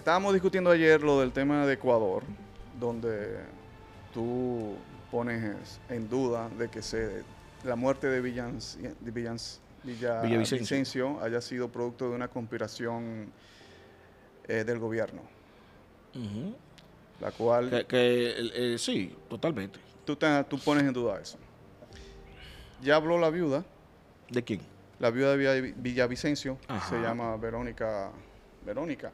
Estábamos discutiendo ayer lo del tema de Ecuador, donde tú pones en duda de que se, la muerte de, Villa, Villavicencio. haya sido producto de una conspiración eh, del gobierno. La cual... Que, eh, sí, totalmente. Tú, tú pones en duda eso. Ya habló la viuda. ¿De quién? La viuda de Villavicencio, se llama Verónica. Verónica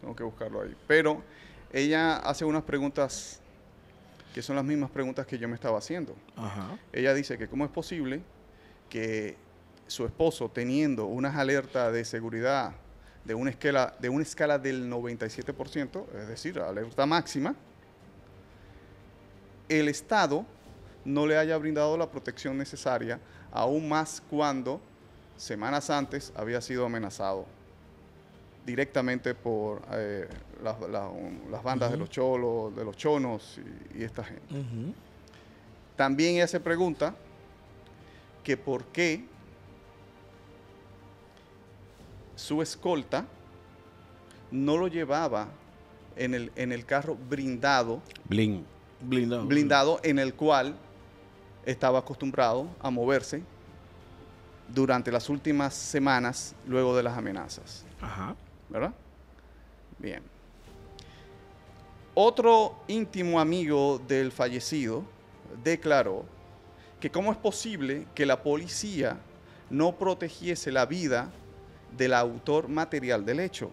tengo que buscarlo ahí. Pero ella hace unas preguntas que son las mismas preguntas que yo me estaba haciendo. Ella dice que cómo es posible que su esposo, teniendo unas alertas de seguridad de una escala, de una escala del 97%, es decir, alerta máxima, el Estado no le haya brindado la protección necesaria, aún más cuando semanas antes había sido amenazado directamente por eh, las, bandas de los cholos, de los chonos y, esta gente. También ella se pregunta que por qué su escolta no lo llevaba en el, en el carro blindado, blindado, blindado en el cual estaba acostumbrado a moverse durante las últimas semanas luego de las amenazas. Ajá. ¿Verdad? Bien. Otro íntimo amigo del fallecido declaró que cómo es posible que la policía no protegiese la vida del autor material del hecho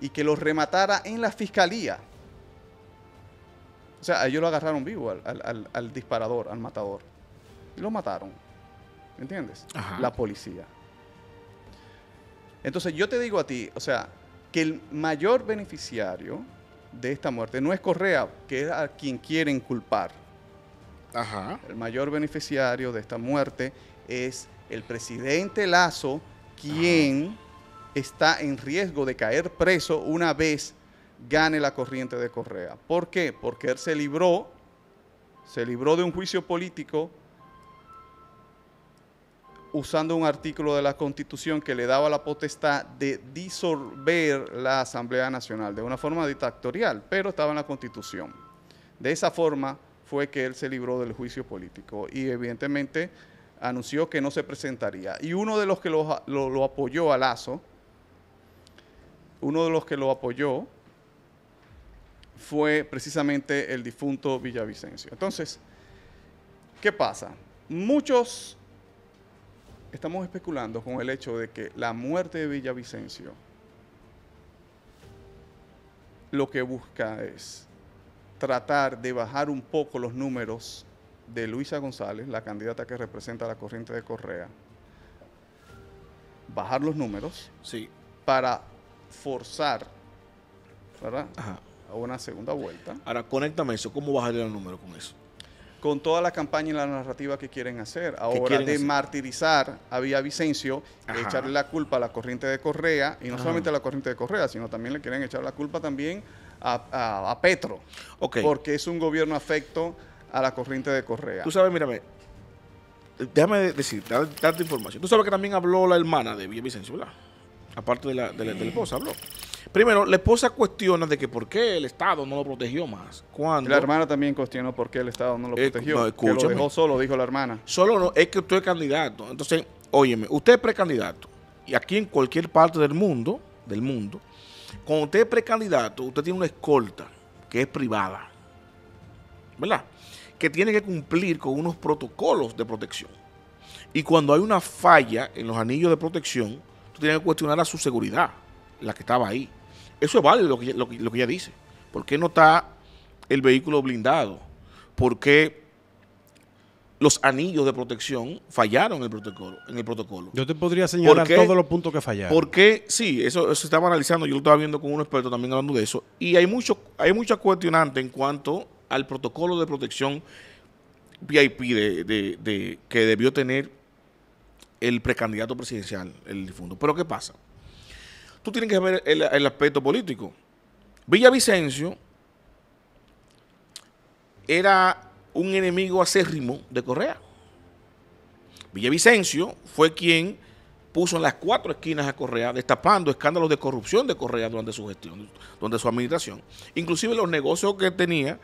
y que lo rematara en la fiscalía. O sea, ellos lo agarraron vivo al, disparador, al matador. Y lo mataron. ¿Entiendes? La policía. Entonces yo te digo a ti, o sea, que el mayor beneficiario de esta muerte no es Correa, que es a quien quieren culpar. Ajá. El mayor beneficiario de esta muerte es el presidente Lazo, quien está en riesgo de caer preso una vez gane la corriente de Correa. ¿Por qué? Porque él se libró, se libró de un juicio político usando un artículo de la Constitución que le daba la potestad de disolver la Asamblea Nacional de una forma dictatorial, pero estaba en la Constitución. De esa forma fue que él se libró del juicio político y evidentemente anunció que no se presentaría. Y uno de los que lo, apoyó a Lazo, uno de los que lo apoyó fue precisamente el difunto Villavicencio. Entonces, ¿qué pasa? Muchos estamos especulando con el hecho de que la muerte de Villavicencio lo que busca es tratar de bajar un poco los números de Luisa González, la candidata que representa la corriente de Correa, bajar los números sí. para forzar a una segunda vuelta. Ahora, conéctame eso, ¿cómo bajaría el número con eso? con toda la campaña y la narrativa que quieren hacer. Ahora de martirizar a Vicencio, de echarle la culpa a la corriente de Correa, y no ah. solamente a la corriente de Correa, sino también le quieren echar la culpa también a, a, Petro, porque es un gobierno afecto a la corriente de Correa. Tú sabes, mírame, déjame decir, darte información. Tú sabes que también habló la hermana de Vicencio, ¿verdad? Aparte de la, de la, de esposa, habló. Primero, la esposa cuestiona de que por qué el Estado no lo protegió más. Cuando la hermana también cuestionó por qué el Estado no lo eh, protegió. No, que lo dejó solo, dijo la hermana. Solo no, es que usted es candidato. Entonces, óyeme, usted es precandidato. Y aquí en cualquier parte del mundo, del mundo, cuando usted es precandidato, usted tiene una escolta que es privada. ¿Verdad? Que tiene que cumplir con unos protocolos de protección. Y cuando hay una falla en los anillos de protección, tú tienes que cuestionar a su seguridad la que estaba ahí. Eso es válido lo que, lo, que ella dice. ¿Por qué no está el vehículo blindado? ¿Por qué los anillos de protección fallaron en el protocolo? En el protocolo? Yo te podría señalar todos los puntos que fallaron. ¿Por qué? sí, eso, se estaba analizando, yo lo estaba viendo con un experto también hablando de eso, y hay mucho, hay mucha cuestionante en cuanto al protocolo de protección VIP de, de, que debió tener el precandidato presidencial, el difunto. Pero ¿qué pasa? tú tienes que ver el, aspecto político. Villavicencio era un enemigo acérrimo de Correa. Villavicencio fue quien puso en las cuatro esquinas a Correa, destapando escándalos de corrupción de Correa durante su gestión, durante su administración. Inclusive los negocios que tenía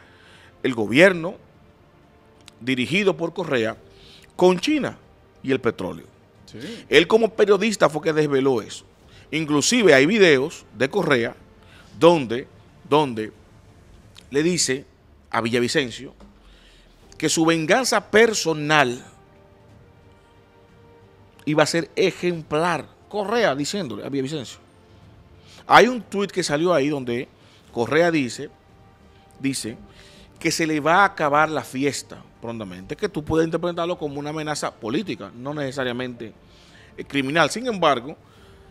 el gobierno dirigido por Correa con China y el petróleo. Él como periodista fue quien desveló eso. Inclusive hay videos de Correa donde, donde le dice a Villavicencio que su venganza personal iba a ser ejemplar. Correa diciéndole a Villavicencio. Hay un tuit que salió ahí donde Correa dice, dice que se le va a acabar la fiesta prontamente, que tú puedes interpretarlo como una amenaza política, no necesariamente eh, criminal. Sin embargo,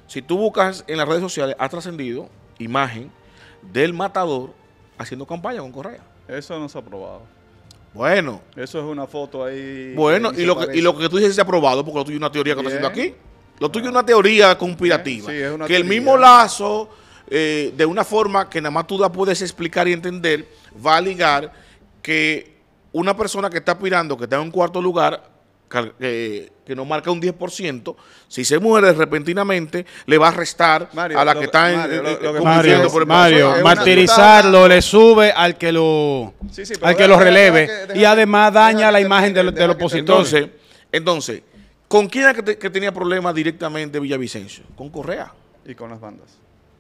si tú buscas en las redes sociales, ha trascendido imagen del matador haciendo campaña con Correa. Eso no se ha aprobado. Bueno. Eso es una foto ahí. Bueno, y lo, que, lo que tú dices se ha aprobado, porque lo tuyo es una teoría que está haciendo aquí. Lo tuyo es una teoría conspirativa. que el mismo lazo, eh, de una forma que nada más tú la puedes explicar y entender, va a ligar que una persona que está pirando, que está en un cuarto lugar, que, eh, que no marca un 10%, si se muere repentinamente, le va a restar a la que está en Mario, martirizarlo le sube al que lo al que lo releve y además daña la imagen del, opositor. Entonces, entonces, ¿con quién era que, tenía problemas directamente Villavicencio? Con Correa. Y con las bandas.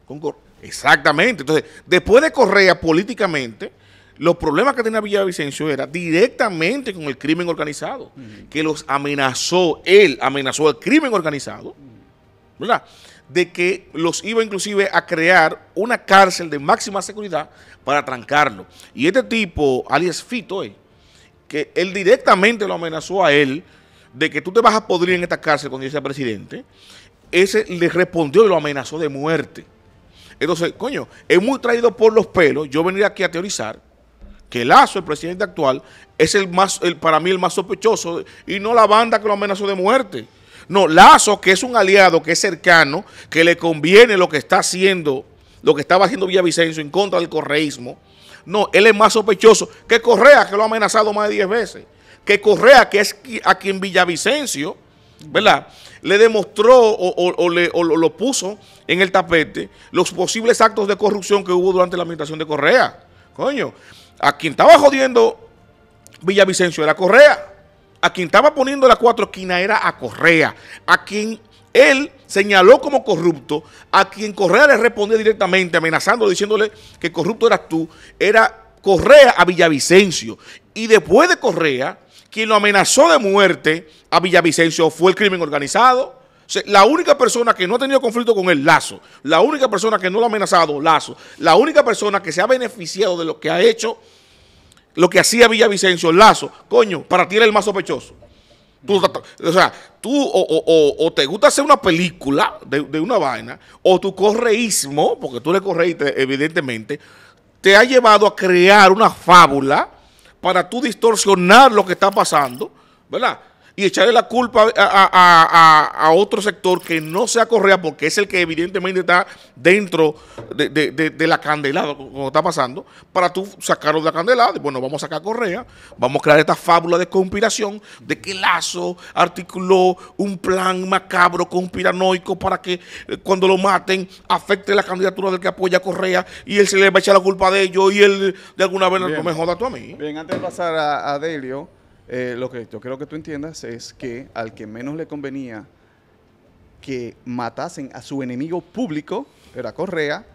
Con Exactamente. Entonces, después de Correa políticamente los problemas que tenía Villavicencio era directamente con el crimen organizado, que los amenazó, él amenazó al crimen organizado, ¿verdad? De que los iba inclusive a crear una cárcel de máxima seguridad para trancarlo. Y este tipo, alias Fito, eh, que él directamente lo amenazó a él de que tú te vas a podrir en esta cárcel cuando yo sea presidente, ese le respondió y lo amenazó de muerte. Entonces, coño, es muy traído por los pelos yo venir aquí a teorizar que Lazo, el presidente actual, es el más, el, para mí el más sospechoso y no la banda que lo amenazó de muerte. No, Lazo, que es un aliado, que es cercano, que le conviene lo que está haciendo, lo que estaba haciendo Villavicencio en contra del correísmo. No, él es más sospechoso que Correa, que lo ha amenazado más de 10 veces. Que Correa, que es a quien Villavicencio, ¿verdad? Le demostró le, o lo puso en el tapete los posibles actos de corrupción que hubo durante la administración de Correa. Coño, a quien estaba jodiendo Villavicencio era Correa. A quien estaba poniendo la cuatro esquinas era a Correa. A quien él señaló como corrupto, a quien Correa le respondió directamente amenazándolo, diciéndole que corrupto eras tú, era Correa a Villavicencio. Y después de Correa, quien lo amenazó de muerte a Villavicencio fue el crimen organizado. La única persona que no ha tenido conflicto con él, Lazo. La única persona que no lo ha amenazado, Lazo. La única persona que se ha beneficiado de lo que ha hecho, lo que hacía Villavicencio, Lazo. Coño, para ti eres el más sospechoso. o sea, tú o, te gusta hacer una película de, de, una vaina, o tu correísmo, porque tú le correíste evidentemente, te ha llevado a crear una fábula para tú distorsionar lo que está pasando, ¿verdad? y echarle la culpa a, otro sector que no sea Correa, porque es el que evidentemente está dentro de, la candelada, como está pasando, para tú sacarlo de la candelada. Bueno, vamos a sacar a Correa, vamos a crear esta fábula de conspiración de que Lazo articuló un plan macabro, conspiranoico, para que eh, cuando lo maten afecte la candidatura del que apoya a Correa y él se le va a echar la culpa de ellos y él de alguna vez no me joda tú a mí. Bien, antes de pasar a Delio. Eh, lo que yo creo que tú entiendas es que al que menos le convenía que matasen a su enemigo público era Correa,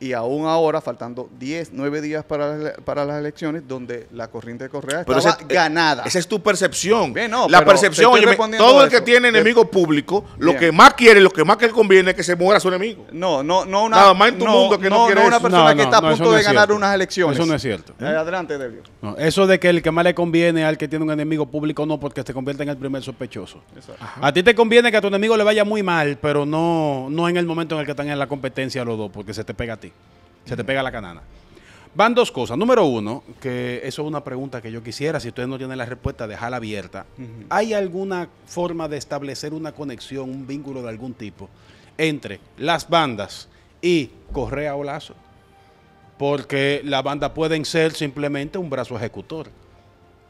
y aún ahora, faltando 10, 9 días para, las elecciones, donde la corriente Correa pero eh, ganada. Esa es tu percepción. la percepción, oye, todo el que tiene enemigo público, lo que más quiere, lo que más le conviene es que se muera su enemigo. No, no, no. Una, Nada más en tu mundo que no, no quiere no una persona que está a punto de ganar unas elecciones. Eso no es cierto. Eh, adelante, Delio. eso de que el que más le conviene al que tiene un enemigo público no, porque se convierte en el primer sospechoso. A ti te conviene que a tu enemigo le vaya muy mal, pero no, no en el momento en el que están en la competencia los dos, porque se te pega a ti. Se te pega la canana. Van dos cosas. Número uno, que eso es una pregunta que yo quisiera, si ustedes no tienen la respuesta, dejarla abierta. ¿Hay alguna forma de establecer una conexión, un vínculo de algún tipo entre las bandas y Correa o Lazo? Porque la banda pueden ser simplemente un brazo ejecutor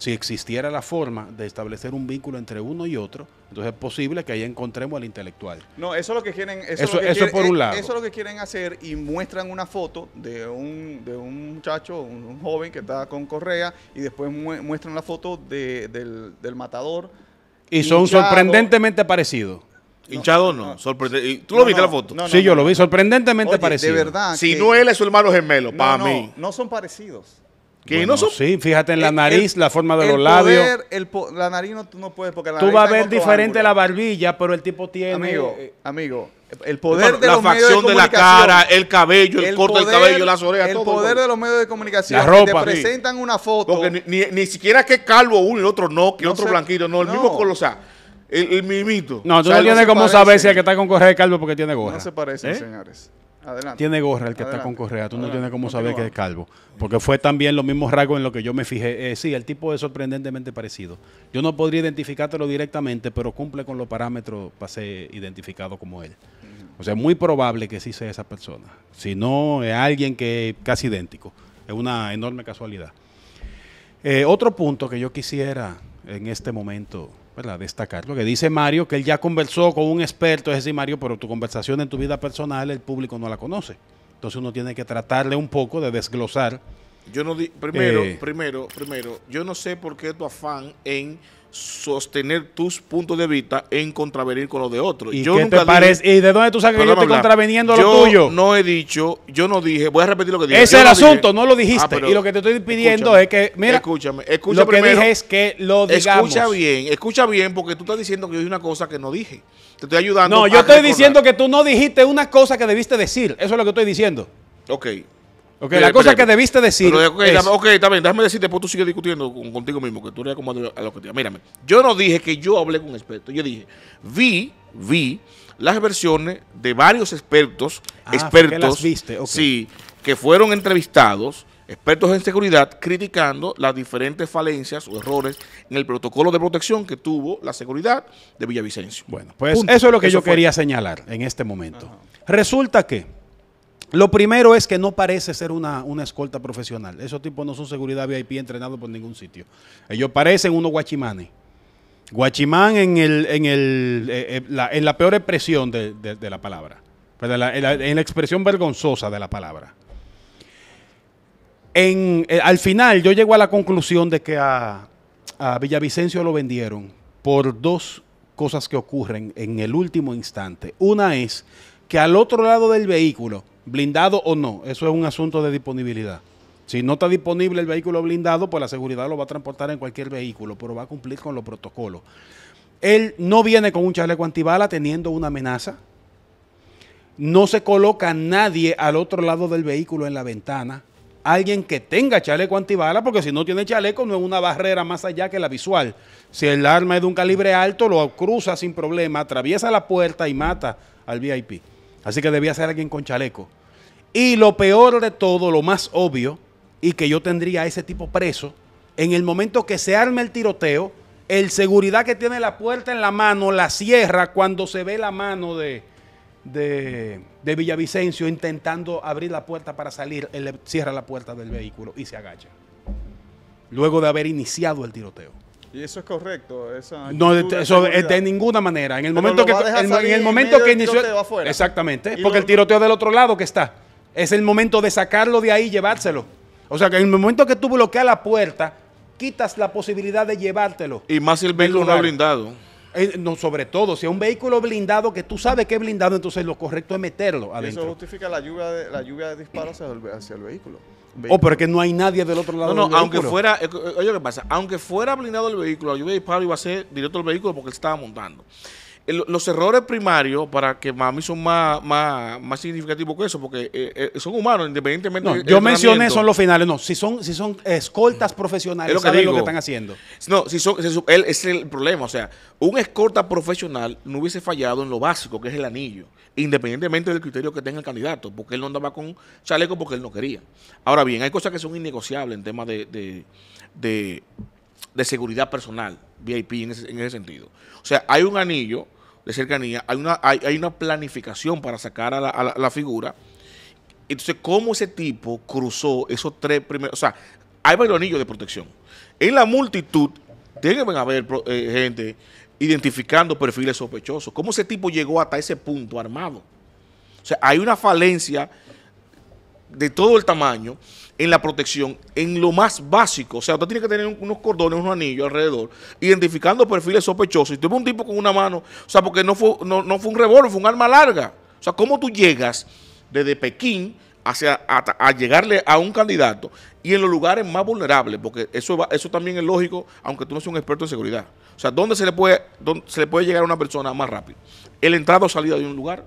si existiera la forma de establecer un vínculo entre uno y otro, entonces es posible que ahí encontremos al intelectual. No, eso es lo que quieren. Eso, por un eh, lado. Eso es lo que quieren hacer y muestran una foto de un, de un muchacho, un, joven que está con correa y después muestran la foto del, del, matador. Y son sorprendentemente parecidos. hinchado no, no. ¿Tú lo viste la foto? sí, yo lo vi sorprendentemente parecido. De verdad. Si no él es su hermano gemelo, para mí. No son parecidos no Sí, fíjate en la nariz, la forma de los labios. la nariz no, tú no puedes porque la Tú vas a ver diferente la barbilla, pero el tipo tiene. Amigo, eh, eh, amigo. El poder de la facción de, la cara, el cabello, el, corte del cabello, las orejas, el todo. El poder de los medios de comunicación. La ropa, que te presentan una foto. Porque ni, ni, siquiera que calvo uno y otro no, que otro blanquito, no, el mismo color, o sea, el, mimito. No, tú no tienes cómo saber si el que está con correr de calvo porque tiene gorra. No se parece ¿Eh? señores. Tiene gorra el que está con correa. Tú no tienes cómo saber que es calvo. Porque fue también los mismos rasgos en lo que yo me fijé. Eh, sí, el tipo es sorprendentemente parecido. Yo no podría identificártelo directamente, pero cumple con los parámetros para ser identificado como él. O sea, es muy probable que sí sea esa persona. Si no, es alguien que es casi idéntico. Es una enorme casualidad. Eh, otro punto que yo quisiera en este momento destacar. Lo que dice Mario, que él ya conversó con un experto, es decir, Mario, pero tu conversación en tu vida personal el público no la conoce. Entonces uno tiene que tratarle un poco de desglosar. Yo no primero, eh, primero, primero, yo no sé por qué tu afán en sostener tus puntos de vista en contravenir con los de otros. ¿Y, yo de dónde tú sabes que yo estoy contraveniendo lo tuyo? no he dicho, yo no dije, voy a repetir lo que dije. Ese es el asunto, no lo ah, dijiste. y lo que te estoy pidiendo es que, mira, escucha lo que dije es que lo digamos. Escucha bien, escucha bien, porque tú estás diciendo que yo dije una cosa que no dije. Te estoy ayudando. No, yo estoy diciendo que tú no dijiste una cosa que debiste decir. Eso es lo que estoy diciendo. Ok. Ok, la cosa que debiste decir. es... ok, también, déjame decirte, pues tú sigues discutiendo contigo mismo, que tú eres como a lo que te Mírame, yo no dije que yo hablé con expertos, yo dije, vi, vi las versiones de varios expertos, ah, expertos, que sí, que fueron entrevistados, expertos en seguridad, criticando las diferentes falencias o errores en el protocolo de protección que tuvo la seguridad de Villavicencio. Bueno, pues eso es lo que yo quería señalar en este momento. Resulta que lo primero es que no parece ser una, escolta profesional. Esos tipos no son seguridad VIP entrenados por ningún sitio. Ellos parecen unos guachimanes. Guachimán en, el, en, el, eh, eh, la, en la peor expresión de, la palabra. En la, expresión vergonzosa de la palabra. Eh, al final yo llego a la conclusión de que a, Villavicencio lo vendieron por dos cosas que ocurren en el último instante. Una es que al otro lado del vehículo blindado o no, eso es un asunto de disponibilidad. Si no está disponible el vehículo blindado, pues la seguridad lo va a transportar en cualquier vehículo, pero va a cumplir con los protocolos. Él no viene con un chaleco antibala teniendo una amenaza. No se coloca nadie al otro lado del vehículo en la ventana. Alguien que tenga chaleco antibala, porque si no tiene chaleco, no es una barrera más allá que la visual. Si el arma es de un calibre alto, lo cruza sin problema, atraviesa la puerta y mata al VIP. Así que debía ser alguien con chaleco. Y lo peor de todo, lo más obvio, y que yo tendría a ese tipo preso, en el momento que se arme el tiroteo, el seguridad que tiene la puerta en la mano la cierra cuando se ve la mano de, de, Villavicencio intentando abrir la puerta para salir. Él cierra la puerta del vehículo y se agacha. Luego de haber iniciado el tiroteo. Y eso es correcto. Esa no, este, de, eso ninguna manera. En el momento que, en el momento que inició. Exactamente, porque el tiroteo del otro lado que está. Es el momento de sacarlo de ahí y llevárselo. O sea que en el momento que tú bloqueas la puerta, quitas la posibilidad de llevártelo. Y más si el vehículo no blindado. Eh, no, sobre todo, si es un vehículo blindado que tú sabes que es blindado, entonces lo correcto es meterlo adentro. Eso justifica la lluvia de, la lluvia de disparos hacia el vehículo. O Oh, pero es que no hay nadie del otro lado. No, no, aunque fuera, eh, oye, ¿qué pasa? Aunque fuera blindado el vehículo, Yo lluvia Pablo iba a ser directo al vehículo porque él estaba montando los errores primarios, para que mami son más, significativos que eso, porque eh, eh, son humanos, independientemente Yo mencioné son los finales, no, si son, si son escoltas profesionales, es lo que que están haciendo. No, si es el problema, o sea, un escolta profesional no hubiese fallado en lo básico, que es el anillo, independientemente del criterio que tenga el candidato, porque él no andaba con chaleco porque él no quería. Ahora bien, hay cosas que son innegociables en tema de de seguridad personal, VIP en ese, sentido. O sea, hay un anillo de cercanía, hay una, hay, una planificación para sacar a la, figura. Entonces, ¿cómo ese tipo cruzó esos tres primeros? O sea, hay varios anillos de protección. En la multitud deben haber eh, gente identificando perfiles sospechosos. ¿Cómo ese tipo llegó hasta ese punto armado? O sea, hay una falencia de todo el tamaño en la protección, en lo más básico. O sea, usted tiene que tener unos cordones, unos anillos alrededor, identificando perfiles sospechosos. Y tuvo un tipo con una mano, o sea, porque no fue, no, fue un revólver, fue un arma larga. O sea, ¿cómo tú llegas desde Pekín hacia, a, llegarle a un candidato y en los lugares más vulnerables? Porque eso, eso también es lógico, aunque tú no seas un experto en seguridad. O sea, ¿dónde se le puede, dónde se le puede llegar a una persona más rápido? El entrada o salida de un lugar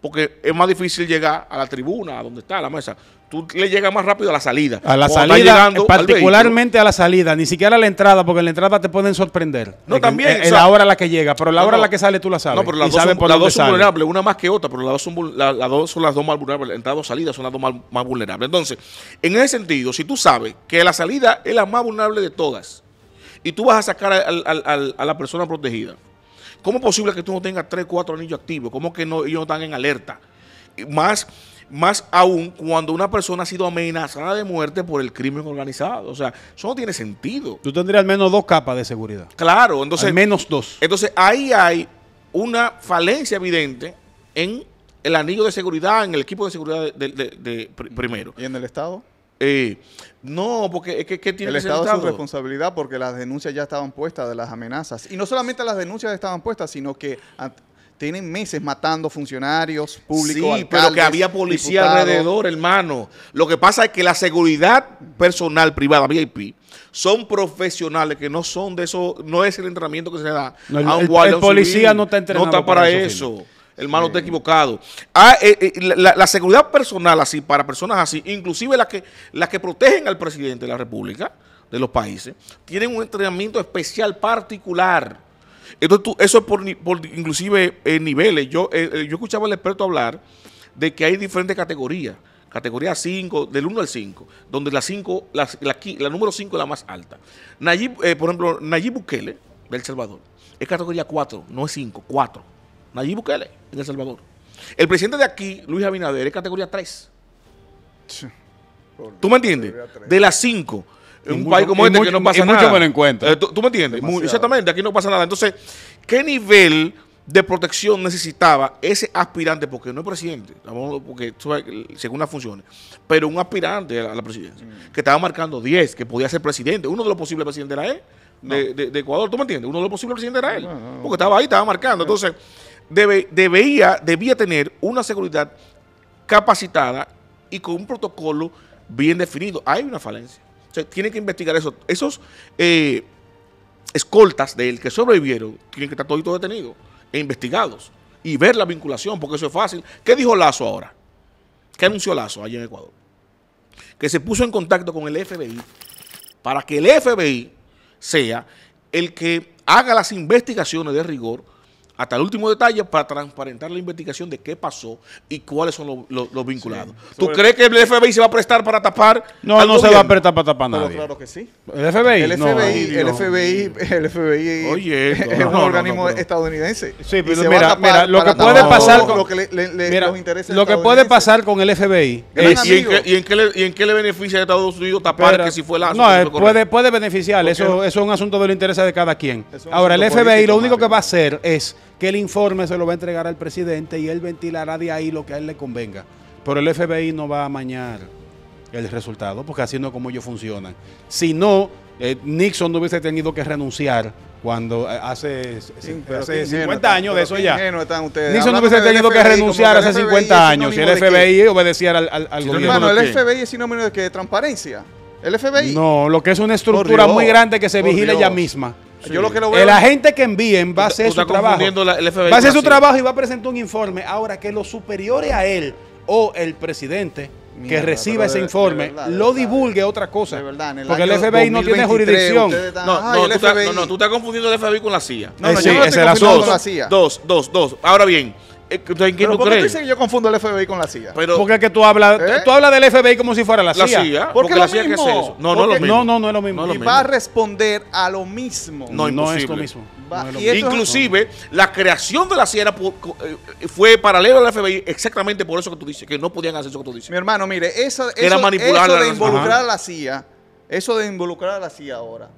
porque es más difícil llegar a la tribuna, a donde está la mesa. Tú le llegas más rápido a la salida. A la salida, particularmente a la salida, ni siquiera a la entrada, porque en la entrada te pueden sorprender. No, también. Es la hora a la que llega, pero la hora a la que sale tú la sabes. No, pero las dos, son, vulnerables, una más que otra, pero las dos son, las dos, son las dos más vulnerables. Entrada o salida son las dos más, vulnerables. Entonces, en ese sentido, si tú sabes que la salida es la más vulnerable de todas y tú vas a sacar a la persona protegida ¿Cómo es posible que tú no tengas tres, cuatro anillos activos? ¿Cómo que no, ellos no están en alerta? Más, más aún cuando una persona ha sido amenazada de muerte por el crimen organizado. O sea, eso no tiene sentido. Tú tendrías al menos dos capas de seguridad. Claro, entonces... Al menos dos. Entonces ahí hay una falencia evidente en el anillo de seguridad, en el equipo de seguridad primero. ¿Y en el Estado? Eh, no, porque es que, que tiene el Estado su responsabilidad porque las denuncias ya estaban puestas de las amenazas. Y no solamente las denuncias estaban puestas, sino que ah, tienen meses matando funcionarios públicos. Sí, pero que había policía alrededor, hermano. Lo que pasa es que la seguridad personal privada, VIP, son profesionales que no son de eso, no es el entrenamiento que se da. a un el, el policía no está entrenado. para, eso hermano, malo está equivocado. Ah, eh, eh, la, seguridad personal así, para personas así, inclusive las que, las que protegen al presidente de la República, de los países, tienen un entrenamiento especial particular. Entonces, eso es por, inclusive eh, niveles. Yo, yo escuchaba al experto hablar de que hay diferentes categorías. Categoría 5, del 1 al 5, donde la número 5 es la más alta. por ejemplo, Nayib Bukele, del Salvador, es categoría 4, no es 5, 4 allí Bukele, en El Salvador. El presidente de aquí, Luis Abinader, es categoría 3. ¿Tú me entiendes? De las 5. En un país como este que no pasa nada. mucho menos en ¿tú, me entiendes? exactamente, aquí no pasa nada. Entonces, ¿qué nivel de protección necesitaba ese aspirante? Porque no es presidente, porque según las funciones, pero un aspirante a la, presidencia, mm. que estaba marcando 10, que podía ser presidente. Uno de los posibles presidentes era él, de, Ecuador, ¿tú me entiendes? Uno de los posibles presidentes era él, porque estaba ahí, estaba marcando. Entonces debía, tener una seguridad capacitada y con un protocolo bien definido. Hay una falencia. O sea, tienen que investigar eso. Esos eh, escoltas de él que sobrevivieron tienen que estar todos, detenidos e investigados y ver la vinculación, porque eso es fácil. ¿Qué dijo Lazo ahora? ¿Qué anunció Lazo allá en Ecuador? Que se puso en contacto con el FBI para que el FBI sea el que haga las investigaciones de rigor hasta el último detalle para transparentar la investigación de qué pasó y cuáles son los, vinculados. ¿Tú crees que el FBI se va a prestar para tapar? No, no se va a prestar para tapar nada. claro que sí. ¿El FBI? El FBI, el, FBI el FBI, Oye, es un organismo estadounidense. Sí, pero mira, lo que puede pasar con Lo que puede pasar con el FBI eh, ¿y, en qué, y, en qué le, beneficia a Estados Unidos tapar que si fue la No, eh, puede, puede beneficiar, eso, eso es un asunto de interés de cada quien. Ahora, el FBI lo único que va a hacer es que el informe se lo va a entregar al presidente y él ventilará de ahí lo que a él le convenga. Pero el FBI no va a amañar el resultado, porque así no es como ellos funcionan. Si no, eh, Nixon no hubiese tenido que renunciar cuando eh, hace, 50 eh, años de eso ya. Nixon no hubiese tenido que renunciar hace 50 años si el FBI obedeciera al, al, gobierno. el FBI es sinónimo de transparencia. El FBI. No, lo que es una estructura muy grande que se vigila ella misma. Yo lo que lo veo, el agente que envíen va a hacer su trabajo. va a hacer su trabajo y va a presentar un informe. Ahora que los superiores a él o el presidente que reciba ese informe lo divulgue otra cosa. porque el FBI no tiene jurisdicción. no, no, tú no, tú estás confundiendo el FBI con la CIA. Eh, no, no, no es el Dos, dos, dos. Ahora bien, eh, por qué tú crees? que yo confundo el FBI con la CIA? porque es que tú hablas, ¿Eh? tú hablas del FBI como si fuera la CIA. ¿Por porque, la CIA mismo? es eso. No, no es lo mismo. No, no, es lo mismo. y va a responder a lo mismo. No, no es lo mismo. Inclusive, la creación de la CIA eh, fue paralelo al FBI exactamente por eso que tú dices, que no podían hacer eso que tú dices. Mi hermano, mire, esa, eso, eso de involucrar a la CIA, eso de involucrar a la CIA ahora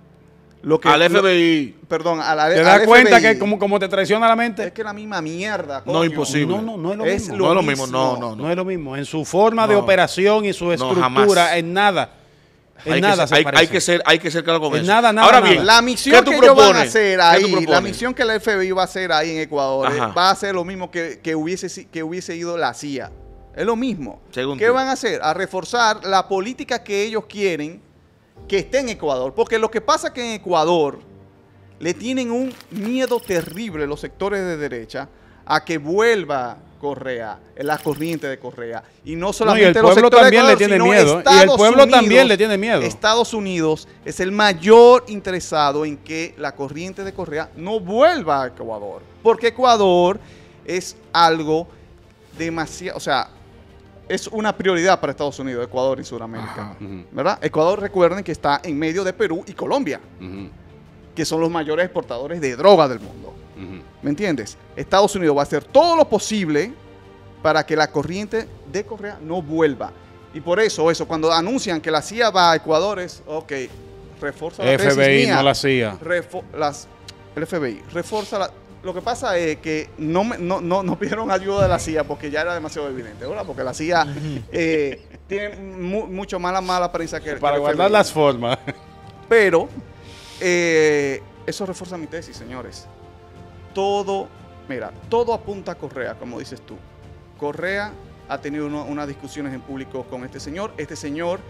al FBI. perdón, a la ¿Te das cuenta que como, como te traiciona la mente? Es que es la misma mierda. No, imposible. No, no, no es lo mismo. no es lo mismo, no, no, es lo mismo. En su forma de operación y su estructura, en nada. En hay nada que ser, hay, que ser, hay que ser claro con en Nada, nada, Ahora bien, la misión que ellos van a hacer ahí, la misión que la FBI va a hacer ahí en Ecuador, va a ser lo mismo que, que, hubiese, que hubiese ido la CIA. Es lo mismo. Según ¿Qué van a hacer? A reforzar la política que ellos quieren que esté en Ecuador. Porque lo que pasa es que en Ecuador le tienen un miedo terrible los sectores de derecha a que vuelva Correa, la corriente de Correa. Y no solamente el pueblo también le tiene miedo. ¿eh? y el pueblo también le tiene miedo. Estados Unidos es el mayor interesado en que la corriente de Correa no vuelva a Ecuador. Porque Ecuador es algo demasiado, o sea, es una prioridad para Estados Unidos, Ecuador y Sudamérica. ¿Verdad? Ecuador, recuerden que está en medio de Perú y Colombia, que son los mayores exportadores de droga del mundo. ¿Me entiendes? Estados Unidos va a hacer todo lo posible para que la corriente de Correa no vuelva. Y por eso, eso, cuando anuncian que la CIA va a Ecuador, es, ok, reforza la FBI, no la CIA. Las, el FBI, reforza la lo que pasa es que no, no, pidieron ayuda de la CIA porque ya era demasiado evidente, ¿verdad? Porque la CIA eh, tiene mucho mala, mala prensa que... Para guardar las formas. Pero eh, eso refuerza mi tesis, señores. Todo, mira, todo apunta a Correa, como dices tú. Correa ha tenido unas discusiones en público con este señor. Este señor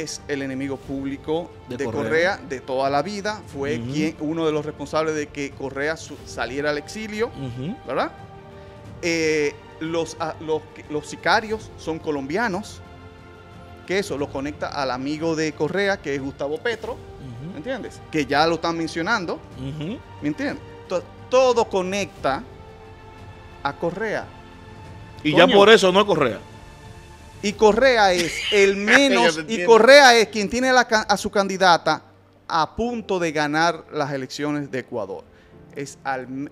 es el enemigo público de, Correa. de toda la vida. Fue quien, uno de los responsables de que Correa saliera al exilio, ¿verdad? Eh, ah, los, los, sicarios son colombianos, que eso lo conecta al amigo de Correa, que es Gustavo Petro, ¿me entiendes? Que ya lo están mencionando, ¿me entiendes? todo conecta a Correa. Y ya por eso no Correa. Y Correa es el menos, y Correa es quien tiene a su candidata a punto de ganar las elecciones de Ecuador. Es al,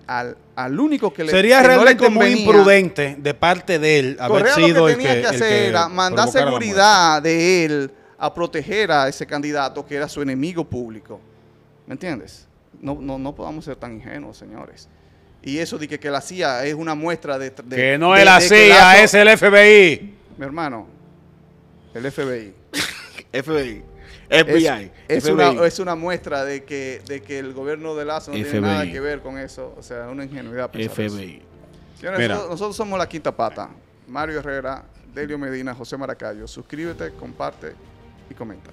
al, único que le Sería realmente muy imprudente de parte de él haber sido lo que tenía que, hacer era mandar seguridad de él a proteger a ese candidato que era su enemigo público. ¿Me entiendes? No, no, no podamos ser tan ingenuos, señores. Y eso de que, la CIA es una muestra de... que no es la CIA, es el FBI mi hermano, el FBI. FBI. FBI. Es, Una, muestra de que, de que el gobierno de Lazo no tiene nada que ver con eso. O sea, una ingenuidad. FBI. Señores, nosotros somos la quinta pata. Mario Herrera, Delio Medina, José Maracayo. Suscríbete, comparte y comenta.